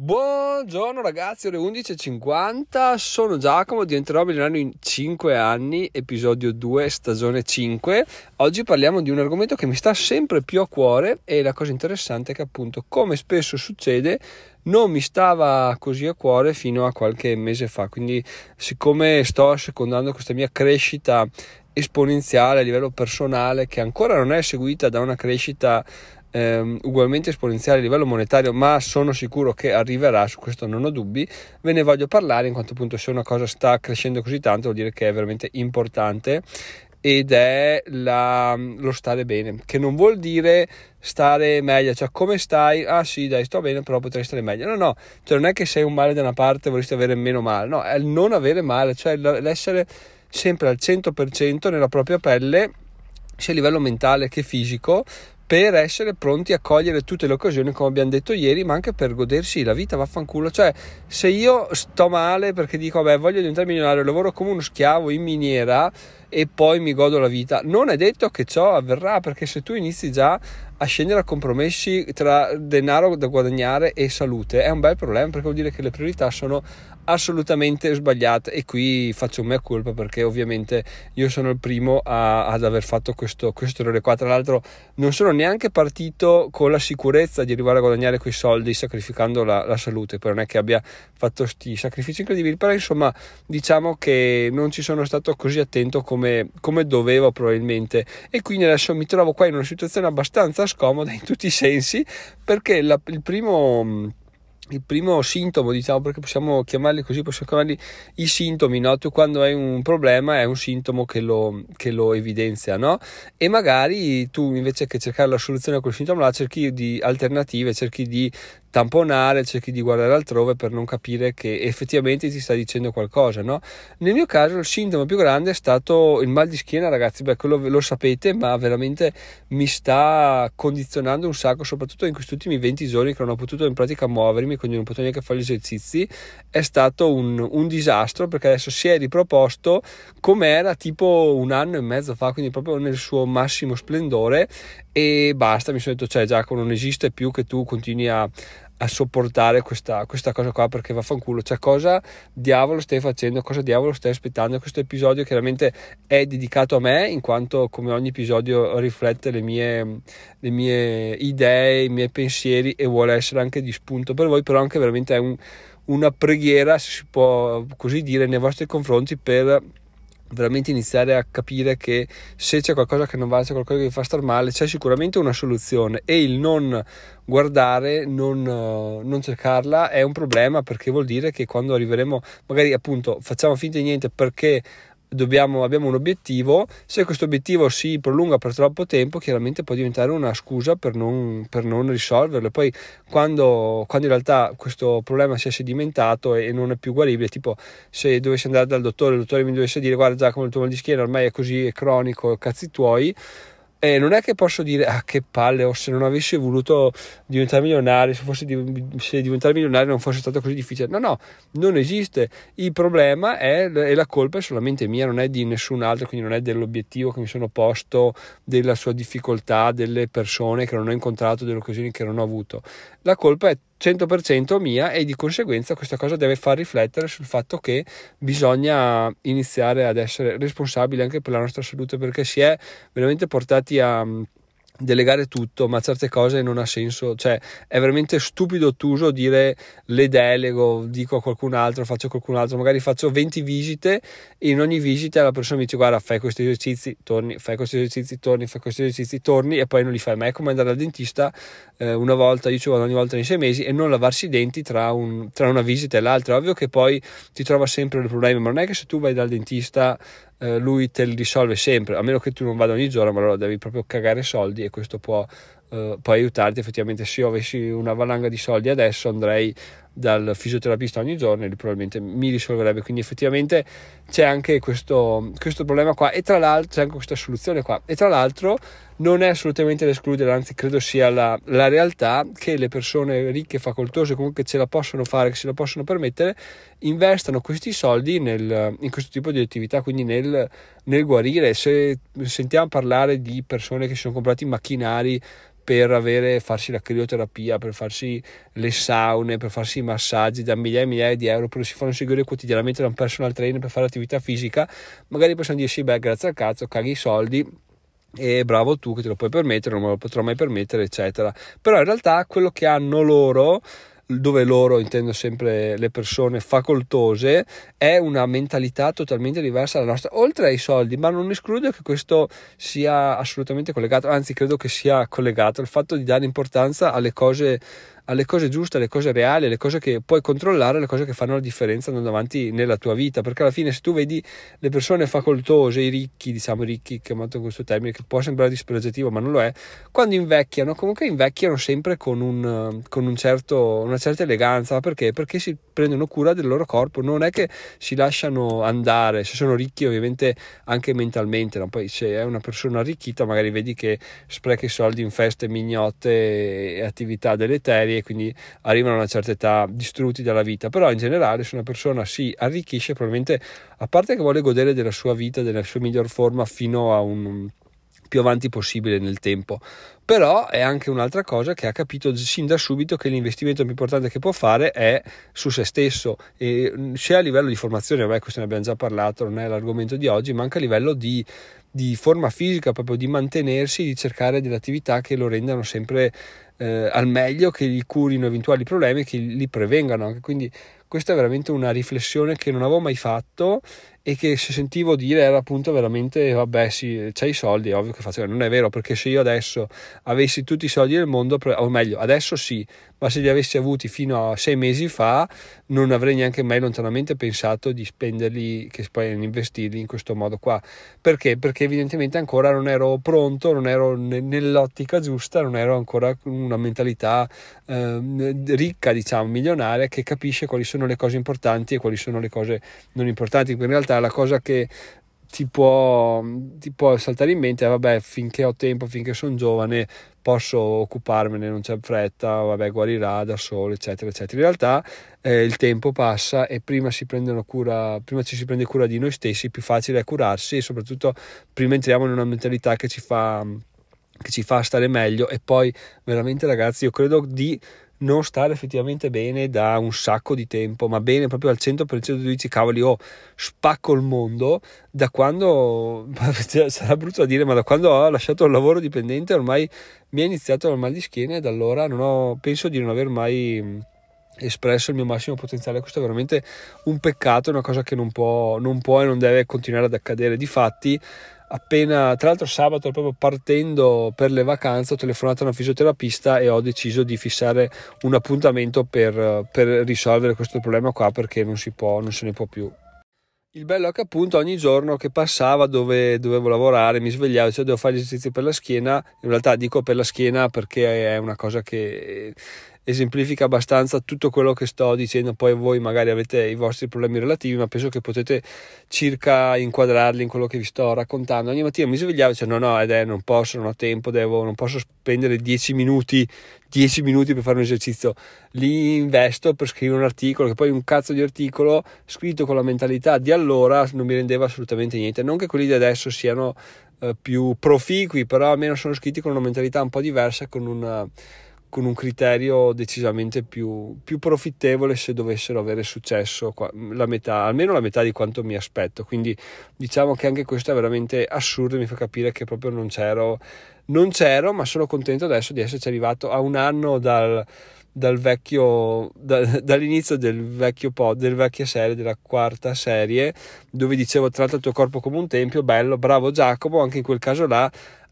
Buongiorno ragazzi, ore 11.50, sono Giacomo, diventerò milionario in 5 anni, episodio 2, stagione 5. Oggi parliamo di un argomento che mi sta sempre più a cuore e la cosa interessante è che appunto, come spesso succede, non mi stava così a cuore fino a qualche mese fa, quindi siccome sto secondando questa mia crescita esponenziale a livello personale che ancora non è seguita da una crescita ehm, ugualmente esponenziale a livello monetario, ma sono sicuro che arriverà, su questo non ho dubbi, ve ne voglio parlare in quanto appunto se una cosa sta crescendo così tanto vuol dire che è veramente importante ed è la, lo stare bene, che non vuol dire stare meglio, cioè come stai? Ah sì, dai, sto bene, però potrei stare meglio. No, no, cioè non è che sei un male da una parte e vorresti avere meno male, no, è il non avere male, cioè l'essere sempre al 100% nella propria pelle sia a livello mentale che fisico, per essere pronti a cogliere tutte le occasioni, come abbiamo detto ieri, ma anche per godersi la vita, vaffanculo. Cioè, se io sto male perché dico, beh, voglio diventare milionario, lavoro come uno schiavo in miniera e poi mi godo la vita. Non è detto che ciò avverrà perché se tu inizi già a scendere a compromessi tra denaro da guadagnare e salute è un bel problema perché vuol dire che le priorità sono assolutamente sbagliate e qui faccio mea colpa perché ovviamente io sono il primo a, ad aver fatto questo, questo errore qua tra l'altro non sono neanche partito con la sicurezza di arrivare a guadagnare quei soldi sacrificando la, la salute poi non è che abbia fatto questi sacrifici incredibili però insomma diciamo che non ci sono stato così attento come come, come dovevo probabilmente e quindi adesso mi trovo qua in una situazione abbastanza scomoda in tutti i sensi perché la, il primo il primo sintomo, diciamo, perché possiamo chiamarli così, possiamo chiamarli i sintomi, no? Tu quando hai un problema è un sintomo che lo, che lo evidenzia, no? E magari tu invece che cercare la soluzione a quel sintomo là cerchi di alternative, cerchi di tamponare, cerchi di guardare altrove per non capire che effettivamente ti sta dicendo qualcosa. No? Nel mio caso il sintomo più grande è stato il mal di schiena, ragazzi, beh, quello lo sapete, ma veramente mi sta condizionando un sacco, soprattutto in questi ultimi 20 giorni che non ho potuto in pratica muovermi, quindi non ho potuto neanche fare gli esercizi. È stato un, un disastro perché adesso si è riproposto come era tipo un anno e mezzo fa, quindi proprio nel suo massimo splendore e basta, mi sono detto, cioè Giacomo, non esiste più che tu continui a, a sopportare questa, questa, cosa qua perché vaffanculo, cioè cosa diavolo stai facendo, cosa diavolo stai aspettando, questo episodio chiaramente è dedicato a me in quanto come ogni episodio riflette le mie, le mie idee, i miei pensieri e vuole essere anche di spunto per voi, però anche veramente è un, una preghiera, se si può così dire, nei vostri confronti per veramente iniziare a capire che se c'è qualcosa che non va, c'è qualcosa che vi fa star male, c'è sicuramente una soluzione e il non guardare, non, eh, non, cercarla è un problema perché vuol dire che quando arriveremo, magari appunto facciamo finta di niente perché Dobbiamo, abbiamo un obiettivo, se questo obiettivo si prolunga per troppo tempo, chiaramente può diventare una scusa per non, per non risolverlo. poi, quando, quando, in realtà questo problema si è sedimentato e, non è più guaribile, tipo se dovessi andare dal dottore, il dottore mi dovesse dire: Guarda, come il tuo mal di schiena ormai è così, è cronico, cazzi tuoi e eh, non è che posso dire, ah che palle, o oh, se non avessi voluto diventare milionario, se, fosse, se diventare milionario non fosse stato così difficile. No, no, non esiste. Il problema è, e la colpa è solamente mia, non è di nessun altro, quindi non è dell'obiettivo che mi sono posto, della sua difficoltà, delle persone che non ho incontrato, delle occasioni che non ho avuto. La colpa è 100% mia e di conseguenza questa cosa deve far riflettere sul fatto che bisogna iniziare ad essere responsabili anche per la nostra salute perché si è veramente portati a delegare tutto, ma certe cose non ha senso, cioè è veramente stupido ottuso dire le delego, dico a qualcun altro, faccio a qualcun altro, magari faccio 20 visite e in ogni visita la persona mi dice guarda fai questi esercizi, torni, fai questi esercizi, torni, fai questi esercizi, torni e poi non li fai, ma è come andare al dentista eh, una volta, io ci vado ogni volta nei sei mesi e non lavarsi i denti tra, un, tra una visita e l'altra, ovvio che poi ti trova sempre il problema, ma non è che se tu vai dal dentista eh, lui te li risolve sempre, a meno che tu non vada ogni giorno, ma allora devi proprio cagare soldi e questo può, eh, può aiutarti effettivamente. Se io avessi una valanga di soldi adesso andrei dal fisioterapista ogni giorno e probabilmente mi risolverebbe. Quindi effettivamente c'è anche questo, questo problema qua e tra l'altro c'è anche questa soluzione qua. E tra l'altro non è assolutamente da escludere, anzi credo sia la, la realtà che le persone ricche, facoltose, comunque ce la possono fare, che se la possono permettere, investano questi soldi nel, in questo tipo di attività, quindi nel, nel guarire. Se sentiamo parlare di persone che si sono comprati macchinari per avere, farsi la crioterapia, per farsi le saune, per farsi i massaggi da migliaia e migliaia di euro, però si fanno seguire quotidianamente da un personal trainer per fare attività fisica, magari possiamo dire beh, grazie al cazzo, caghi i soldi, e bravo tu che te lo puoi permettere, non me lo potrò mai permettere, eccetera. Però in realtà quello che hanno loro dove loro intendo sempre le persone facoltose è una mentalità totalmente diversa dalla nostra oltre ai soldi ma non escludo che questo sia assolutamente collegato anzi credo che sia collegato al fatto di dare importanza alle cose alle cose giuste, alle cose reali, alle cose che puoi controllare, alle cose che fanno la differenza andando avanti nella tua vita. Perché alla fine, se tu vedi le persone facoltose, i ricchi, diciamo ricchi, chiamato questo termine, che può sembrare dispregiativo, ma non lo è, quando invecchiano, comunque invecchiano sempre con, un, con un certo, una certa eleganza. Perché? Perché si prendono cura del loro corpo, non è che si lasciano andare, se sono ricchi ovviamente anche mentalmente, no? poi se è una persona arricchita magari vedi che spreca i soldi in feste, mignotte e attività deleterie, e quindi arrivano a una certa età distrutti dalla vita, però in generale se una persona si arricchisce probabilmente, a parte che vuole godere della sua vita, della sua miglior forma fino a un più avanti possibile nel tempo. Però è anche un'altra cosa che ha capito sin da subito che l'investimento più importante che può fare è su se stesso, e mm, sia a livello di formazione, vabbè, questo ne abbiamo già parlato, non è l'argomento di oggi, ma anche a livello di, di forma fisica, proprio di mantenersi, di cercare delle attività che lo rendano sempre eh, al meglio, che gli curino eventuali problemi, che li prevengano. Quindi questa è veramente una riflessione che non avevo mai fatto e che se sentivo dire era appunto veramente vabbè sì c'hai i soldi è ovvio che faccio non è vero perché se io adesso avessi tutti i soldi del mondo o meglio adesso sì ma se li avessi avuti fino a sei mesi fa non avrei neanche mai lontanamente pensato di spenderli che poi investirli in questo modo qua perché? perché evidentemente ancora non ero pronto non ero nell'ottica giusta non ero ancora con una mentalità eh, ricca diciamo milionaria che capisce quali sono le cose importanti e quali sono le cose non importanti in realtà la, cosa che ti può, ti può, saltare in mente, è vabbè, finché ho tempo, finché sono giovane, posso occuparmene, non c'è fretta, vabbè, guarirà da solo, eccetera, eccetera. In realtà eh, il tempo passa e prima, cura, prima ci si prende cura di noi stessi, più facile è curarsi e soprattutto prima entriamo in una mentalità che ci fa, che ci fa stare meglio e poi veramente ragazzi io credo di non stare effettivamente bene da un sacco di tempo, ma bene proprio al 100% tu dici cavoli, oh, spacco il mondo, da quando, sarà brutto da dire, ma da quando ho lasciato il lavoro dipendente ormai mi è iniziato il mal di schiena e da allora ho, penso di non aver mai espresso il mio massimo potenziale questo è veramente un peccato una cosa che non può, non può e non deve continuare ad accadere difatti appena, tra l'altro sabato proprio partendo per le vacanze ho telefonato a una fisioterapista e ho deciso di fissare un appuntamento per, per risolvere questo problema qua perché non si può, non se ne può più. Il bello è che appunto ogni giorno che passava dove dovevo lavorare mi svegliavo, cioè dovevo fare gli esercizi per la schiena, in realtà dico per la schiena perché è una cosa che esemplifica abbastanza tutto quello che sto dicendo, poi voi magari avete i vostri problemi relativi, ma penso che potete circa inquadrarli in quello che vi sto raccontando. Ogni mattina mi svegliavo e dicevo no, no, ed è, non posso, non ho tempo, devo, non posso spendere 10 minuti, 10 minuti per fare un esercizio, li investo per scrivere un articolo, che poi un cazzo di articolo scritto con la mentalità di allora non mi rendeva assolutamente niente, non che quelli di adesso siano eh, più proficui, però almeno sono scritti con una mentalità un po' diversa, con un con un criterio decisamente più, più, profittevole se dovessero avere successo la metà, almeno la metà di quanto mi aspetto. Quindi diciamo che anche questo è veramente assurdo e mi fa capire che proprio non c'ero, non c'ero ma sono contento adesso di esserci arrivato a un anno dal, dal vecchio, da, dall'inizio del vecchio pod, della vecchia serie, della quarta serie, dove dicevo tratta il tuo corpo come un tempio, bello, bravo Giacomo, anche in quel caso là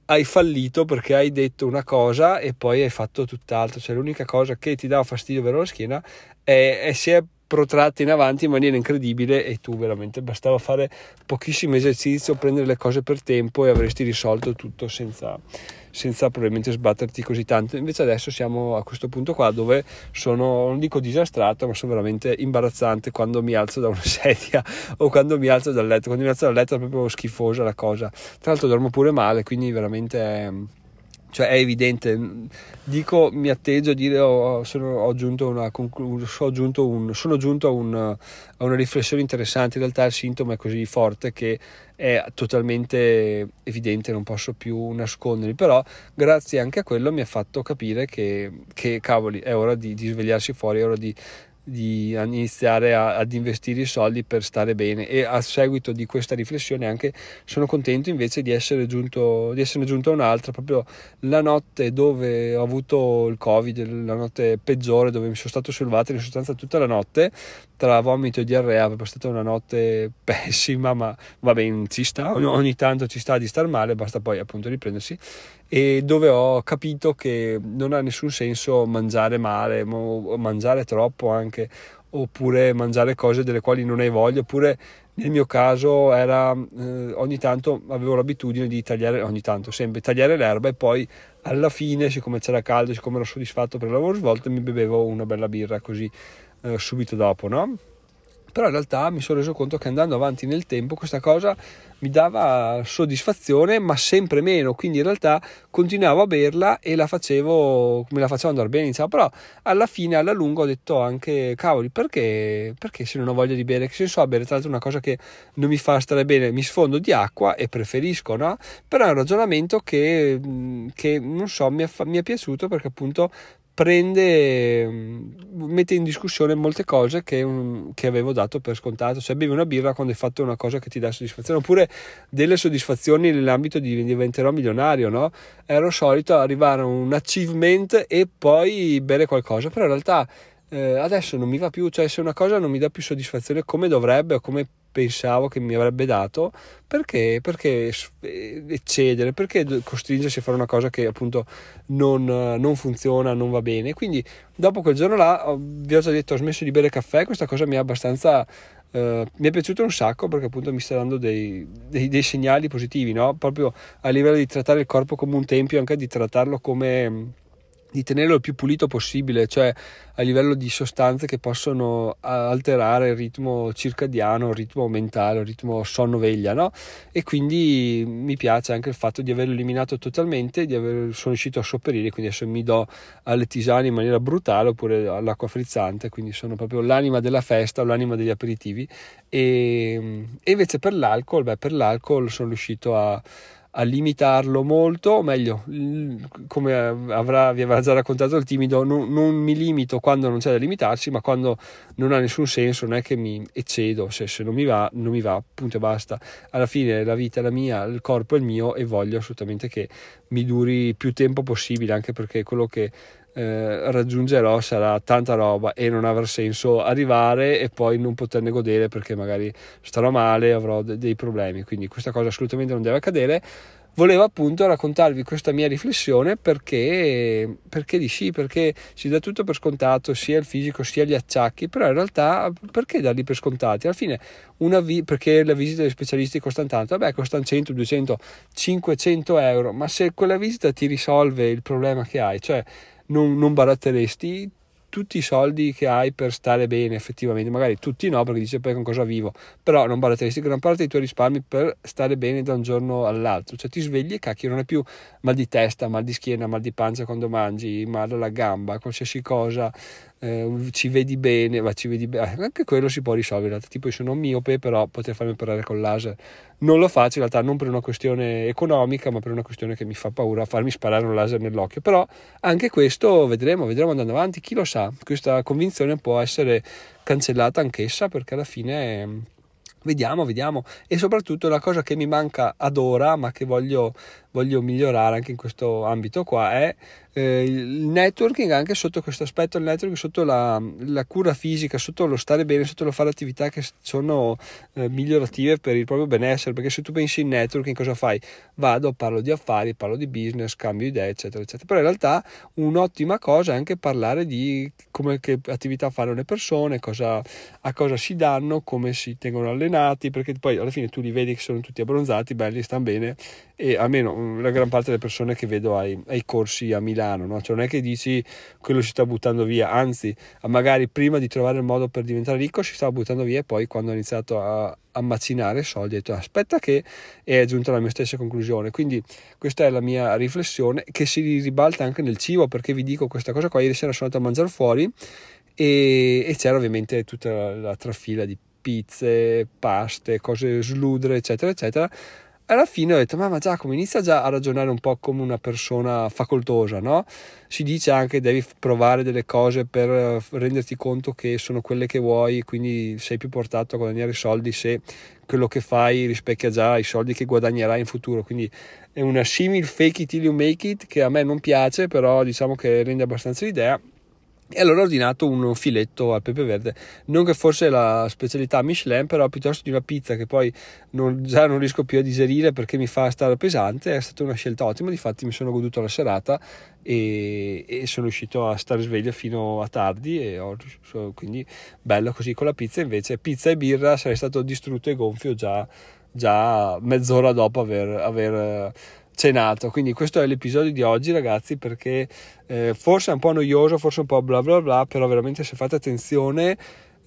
hai fallito perché hai detto una cosa e poi hai fatto tutt'altro. Cioè, l'unica cosa che ti dà fastidio vero la schiena è, è se è protratte in avanti in maniera incredibile e tu veramente bastava fare pochissimi esercizi o prendere le cose per tempo e avresti risolto tutto senza, senza probabilmente sbatterti così tanto. Invece adesso siamo a questo punto qua dove sono, non dico disastrato, ma sono veramente imbarazzante quando mi alzo da una sedia o quando mi alzo dal letto. Quando mi alzo dal letto è proprio schifosa la cosa. Tra l'altro dormo pure male, quindi veramente... È cioè è evidente. Dico, mi atteggio a dire ho, sono, ho giunto, una, ho giunto, un, sono giunto a, una, a, una riflessione interessante. In realtà il sintomo è così forte che è totalmente evidente, non posso più nascondermi. Però, grazie anche a quello, mi ha fatto capire che, che cavoli, è ora di, di svegliarsi fuori, è ora di di iniziare a, ad investire i soldi per stare bene e a seguito di questa riflessione anche sono contento invece di essere giunto di esserne giunto a un'altra proprio la notte dove ho avuto il covid la notte peggiore dove mi sono stato sul water in sostanza tutta la notte tra vomito e diarrea, è stata una notte pessima, ma va bene, ci sta, ogni tanto ci sta di star male, basta poi appunto riprendersi, e dove ho capito che non ha nessun senso mangiare male, mangiare troppo anche, oppure mangiare cose delle quali non hai voglia, oppure nel mio caso era eh, ogni tanto avevo l'abitudine di tagliare, ogni tanto sempre tagliare l'erba e poi alla fine, siccome c'era caldo, siccome ero soddisfatto per il lavoro svolto, mi bevevo una bella birra così eh, subito dopo, no? Però in realtà mi sono reso conto che andando avanti nel tempo questa cosa mi dava soddisfazione, ma sempre meno. Quindi in realtà continuavo a berla e la facevo, me la facevo andare bene. Diciamo. Però alla fine, alla lunga, ho detto anche: cavoli, perché, perché se non ho voglia di bere? Che senso ha bere? Tra l'altro, una cosa che non mi fa stare bene, mi sfondo di acqua e preferisco, no? Però è un ragionamento che, che non so, mi è, mi è piaciuto perché appunto prende, mm, mette in discussione molte cose che, mm, che, avevo dato per scontato. Cioè, bevi una birra quando hai fatto una cosa che ti dà soddisfazione, oppure delle soddisfazioni nell'ambito di diventerò milionario, no? Ero solito arrivare a un achievement e poi bere qualcosa, però in realtà eh, adesso non mi va più, cioè se una cosa non mi dà più soddisfazione come dovrebbe o come pensavo che mi avrebbe dato, perché, perché eh, eccedere, perché costringersi a fare una cosa che appunto non, non, funziona, non va bene. Quindi dopo quel giorno là, vi ho già detto, ho smesso di bere caffè, questa cosa mi è abbastanza... Eh, mi è piaciuto un sacco perché appunto mi sta dando dei, dei, dei segnali positivi, no? proprio a livello di trattare il corpo come un tempio, anche di trattarlo come di tenerlo il più pulito possibile, cioè a livello di sostanze che possono alterare il ritmo circadiano, il ritmo mentale, il ritmo sonno-veglia, no? E quindi mi piace anche il fatto di averlo eliminato totalmente, di aver, sono riuscito a sopperire, quindi adesso mi do alle tisane in maniera brutale oppure all'acqua frizzante, quindi sono proprio l'anima della festa, l'anima degli aperitivi e, e invece per l'alcol, beh per l'alcol sono riuscito a a limitarlo molto, o meglio, come avrà, vi avrà già raccontato il timido, non, non, mi limito quando non c'è da limitarsi, ma quando non ha nessun senso, non è che mi eccedo, se, se non mi va, non mi va, punto e basta. Alla fine la vita è la mia, il corpo è il mio e voglio assolutamente che mi duri più tempo possibile, anche perché quello che eh, raggiungerò sarà tanta roba e non avrà senso arrivare e poi non poterne godere perché magari starò male, avrò de- dei problemi. Quindi questa cosa assolutamente non deve accadere. Volevo appunto raccontarvi questa mia riflessione perché, perché di sì, perché si dà tutto per scontato sia il fisico sia gli acciacchi, però in realtà perché darli per scontati? Alla fine una vi- perché la visita dei specialisti costa tanto, vabbè costano 100, 200, 500 euro, ma se quella visita ti risolve il problema che hai, cioè non, non baratteresti tutti i soldi che hai per stare bene effettivamente, magari tutti no perché dice poi con cosa vivo, però non baratteresti gran parte dei tuoi risparmi per stare bene da un giorno all'altro, cioè ti svegli e cacchio non hai più mal di testa, mal di schiena, mal di pancia quando mangi, mal alla gamba, qualsiasi cosa, eh, ci vedi bene, ma ci vedi bene, ah, anche quello si può risolvere, tipo io sono miope, però potrei farmi operare con laser, non lo faccio in realtà non per una questione economica, ma per una questione che mi fa paura farmi sparare un laser nell'occhio, però anche questo vedremo, vedremo andando avanti, chi lo sa, questa convinzione può essere cancellata anch'essa perché alla fine... È, ehm, vediamo, vediamo. E soprattutto la cosa che mi manca ad ora, ma che voglio voglio migliorare anche in questo ambito qua è eh, il networking anche sotto questo aspetto, il networking sotto la, la, cura fisica, sotto lo stare bene, sotto lo fare attività che sono eh, migliorative per il proprio benessere, perché se tu pensi in networking cosa fai? Vado, parlo di affari, parlo di business, cambio idee, eccetera, eccetera. Però in realtà un'ottima cosa è anche parlare di come che attività fanno le persone, cosa, a cosa si danno, come si tengono allenati, perché poi alla fine tu li vedi che sono tutti abbronzati, belli, stanno bene e almeno la gran parte delle persone che vedo ai, ai corsi a Milano, no? cioè non è che dici quello si sta buttando via, anzi magari prima di trovare il modo per diventare ricco si stava buttando via e poi quando ho iniziato a, a macinare soldi ho detto aspetta che è giunta alla mia stessa conclusione, quindi questa è la mia riflessione che si ribalta anche nel cibo perché vi dico questa cosa qua, ieri sera sono andato a mangiare fuori e, e c'era ovviamente tutta la, la trafila di pizze, paste, cose sludre eccetera eccetera alla fine ho detto, ma Giacomo, inizia già a ragionare un po' come una persona facoltosa, no? Si dice anche devi provare delle cose per renderti conto che sono quelle che vuoi, quindi sei più portato a guadagnare soldi se quello che fai rispecchia già i soldi che guadagnerai in futuro. Quindi è una simil fake it till you make it che a me non piace, però diciamo che rende abbastanza l'idea. E allora ho ordinato un filetto al pepe verde, non che fosse la specialità Michelin, però piuttosto di una pizza che poi non, già non riesco più a digerire perché mi fa stare pesante, è stata una scelta ottima, difatti mi sono goduto la serata e, e sono riuscito a stare sveglio fino a tardi, e ho, quindi bello così con la pizza, invece pizza e birra sarei stato distrutto e gonfio già, già mezz'ora dopo aver, aver cenato. Quindi questo è l'episodio di oggi, ragazzi, perché eh, forse è un po' noioso, forse un po' bla bla bla, però veramente se fate attenzione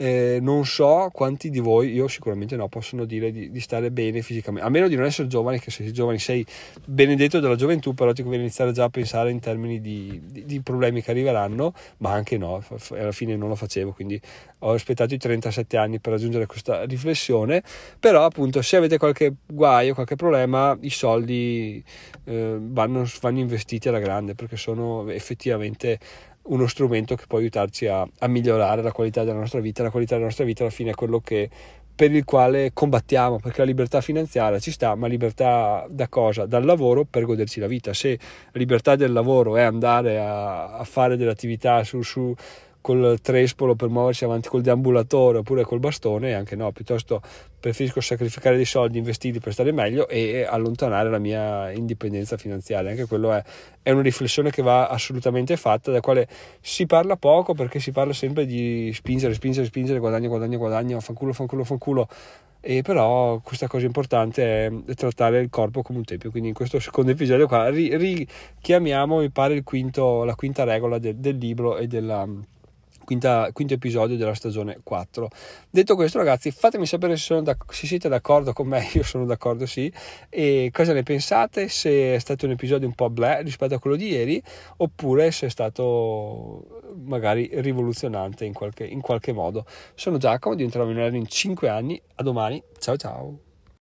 eh, non so quanti di voi, io sicuramente no, possono dire di, di, stare bene fisicamente, a meno di non essere giovani, che se sei giovane sei benedetto dalla gioventù, però ti conviene iniziare già a pensare in termini di, di, di problemi che arriveranno, ma anche no, alla fine non lo facevo, quindi ho aspettato i 37 anni per raggiungere questa riflessione, però appunto se avete qualche guaio, qualche problema, i soldi eh, vanno, vanno investiti alla grande perché sono effettivamente uno strumento che può aiutarci a, a migliorare la qualità della nostra vita, la qualità della nostra vita alla fine è quello che per il quale combattiamo, perché la libertà finanziaria ci sta, ma libertà da cosa? Dal lavoro per goderci la vita. Se la libertà del lavoro è andare a, a fare delle attività su, su col trespolo per muoversi avanti col deambulatore oppure col bastone, anche no, piuttosto preferisco sacrificare dei soldi, investiti per stare meglio e allontanare la mia indipendenza finanziaria. Anche quello è, è una riflessione che va assolutamente fatta, da quale si parla poco perché si parla sempre di spingere, spingere, spingere, guadagno, guadagno, guadagno, fanculo, fanculo, fanculo. E però questa cosa importante è trattare il corpo come un tempio. Quindi in questo secondo episodio qua richiamiamo, mi pare, quinto, la quinta regola de, del libro e della quinta, quinto episodio della stagione 4. Detto questo ragazzi fatemi sapere se, da, se siete d'accordo con me, io sono d'accordo sì, e cosa ne pensate, se è stato un episodio un po' bleh rispetto a quello di ieri oppure se è stato magari rivoluzionante in qualche, in qualche modo. Sono Giacomo, diventerò milionario in 5 anni, a domani, ciao ciao!